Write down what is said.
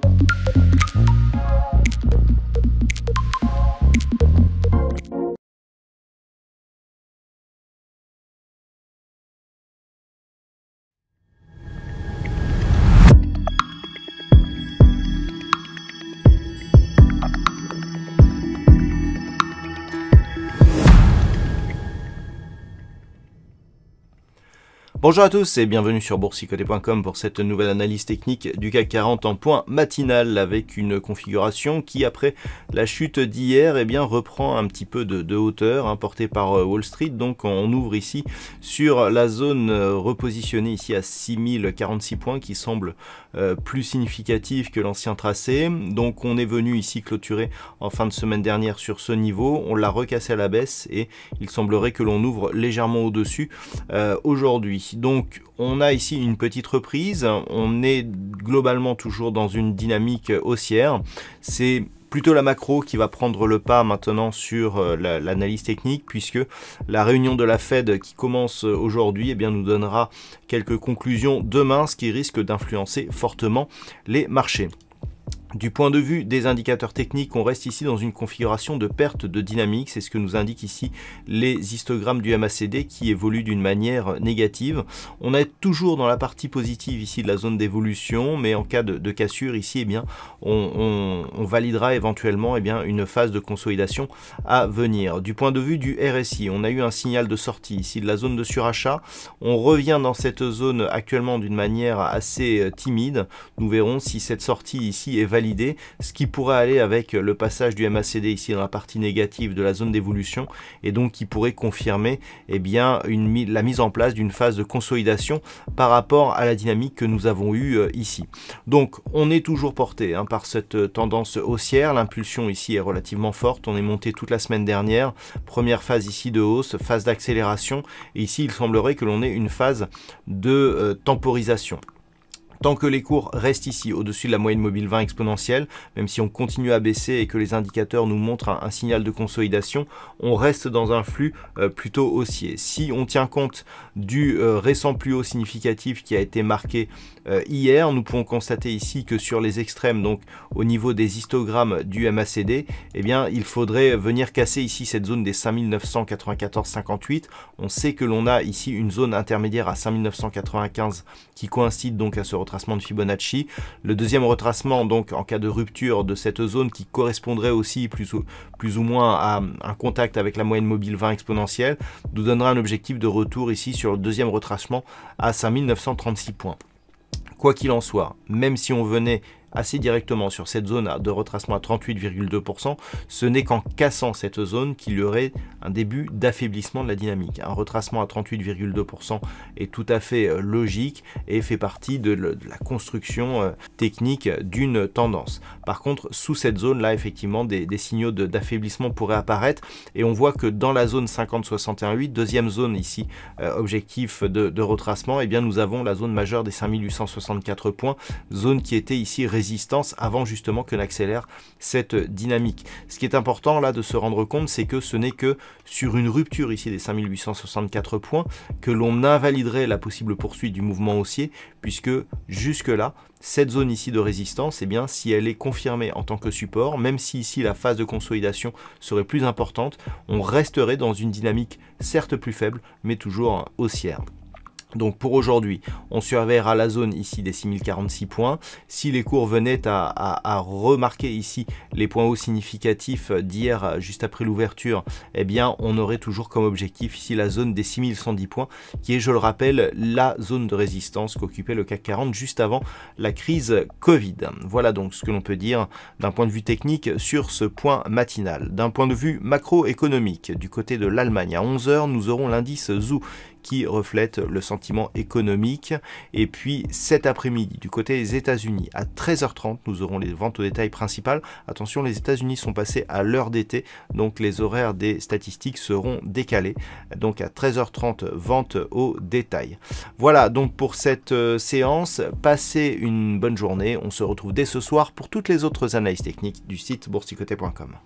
Thank you. Bonjour à tous et bienvenue sur boursicoté.com pour cette nouvelle analyse technique du CAC 40 en point matinal avec une configuration qui après la chute d'hier et eh bien reprend un petit peu de, hauteur hein, portée par euh, Wall Street donc on ouvre ici sur la zone euh, repositionnée ici à 6046 points qui semble euh, plus significative que l'ancien tracé donc on est venu ici clôturer en fin de semaine dernière sur ce niveau on l'a recassé à la baisse et il semblerait que l'on ouvre légèrement au-dessus aujourd'hui donc on a ici une petite reprise, on est globalement toujours dans une dynamique haussière. C'est plutôt la macro qui va prendre le pas maintenant sur euh, l'analyse technique puisque la réunion de la Fed qui commence aujourd'hui et eh bien, nous donnera quelques conclusions demain, ce qui risque d'influencer fortement les marchés. Du point de vue des indicateurs techniques, on reste ici dans une configuration de perte de dynamique, c'est ce que nous indiquent ici les histogrammes du MACD qui évoluent d'une manière négative. On est toujours dans la partie positive ici de la zone d'évolution, mais en cas de, cassure ici, eh bien, on, validera éventuellement eh bien, une phase de consolidation à venir. Du point de vue du RSI, on a eu un signal de sortie ici de la zone de surachat. On revient dans cette zone actuellement d'une manière assez euh, timide. Nous verrons si cette sortie ici est validée ce qui pourrait aller avec le passage du MACD ici dans la partie négative de la zone d'évolution et donc qui pourrait confirmer eh bien, une, la mise en place d'une phase de consolidation par rapport à la dynamique que nous avons eue euh, ici. Donc on est toujours porté hein, par cette euh, tendance haussière, l'impulsion ici est relativement forte, on est monté toute la semaine dernière, première phase ici de hausse, phase d'accélération et ici il semblerait que l'on ait une phase de euh, temporisation. Tant que les cours restent ici, au-dessus de la moyenne mobile 20 exponentielle, même si on continue à baisser et que les indicateurs nous montrent un, signal de consolidation, on reste dans un flux euh, plutôt haussier. Si on tient compte du euh, récent plus haut significatif qui a été marqué euh, hier, nous pouvons constater ici que sur les extrêmes, donc au niveau des histogrammes du MACD, eh bien, il faudrait venir casser ici cette zone des 5994-58. On sait que l'on a ici une zone intermédiaire à 5995 qui coïncide donc à ce retrait de Fibonacci. Le deuxième retracement, donc en cas de rupture de cette zone qui correspondrait aussi plus ou, plus ou moins à un contact avec la moyenne mobile 20 exponentielle, nous donnera un objectif de retour ici sur le deuxième retracement à 5936 points. Quoi qu'il en soit, même si on venait assez directement sur cette zone de retracement à 38,2%, ce n'est qu'en cassant cette zone qu'il y aurait un début d'affaiblissement de la dynamique. Un retracement à 38,2% est tout à fait euh, logique et fait partie de, la construction euh, technique d'une tendance. Par contre, sous cette zone-là, effectivement, des, signaux d'affaiblissement pourraient apparaître et on voit que dans la zone 50-61,8, deuxième zone ici, euh, objectif de, retracement, eh bien nous avons la zone majeure des 5864 points, zone qui était ici résistante avant justement que n'accélère cette dynamique. Ce qui est important là de se rendre compte, c'est que ce n'est que sur une rupture ici des 5864 points que l'on invaliderait la possible poursuite du mouvement haussier, puisque jusque-là, cette zone ici de résistance, et eh bien, si elle est confirmée en tant que support, même si ici la phase de consolidation serait plus importante, on resterait dans une dynamique certes plus faible, mais toujours haussière. Donc pour aujourd'hui, on surveillera la zone ici des 6046 points. Si les cours venaient à, remarquer ici les points hauts significatifs d'hier juste après l'ouverture, eh bien on aurait toujours comme objectif ici la zone des 6110 points qui est, je le rappelle, la zone de résistance qu'occupait le CAC 40 juste avant la crise Covid. Voilà donc ce que l'on peut dire d'un point de vue technique sur ce point matinal. D'un point de vue macroéconomique, du côté de l'Allemagne à 11h, nous aurons l'indice ZOO qui reflète le sentiment économique. Et puis cet après-midi, du côté des États-Unis, à 13h30, nous aurons les ventes au détail principales. Attention, les États-Unis sont passés à l'heure d'été, donc les horaires des statistiques seront décalés. Donc à 13h30, vente au détail. Voilà donc pour cette euh, séance. Passez une bonne journée. On se retrouve dès ce soir pour toutes les autres analyses techniques du site boursicoté.com.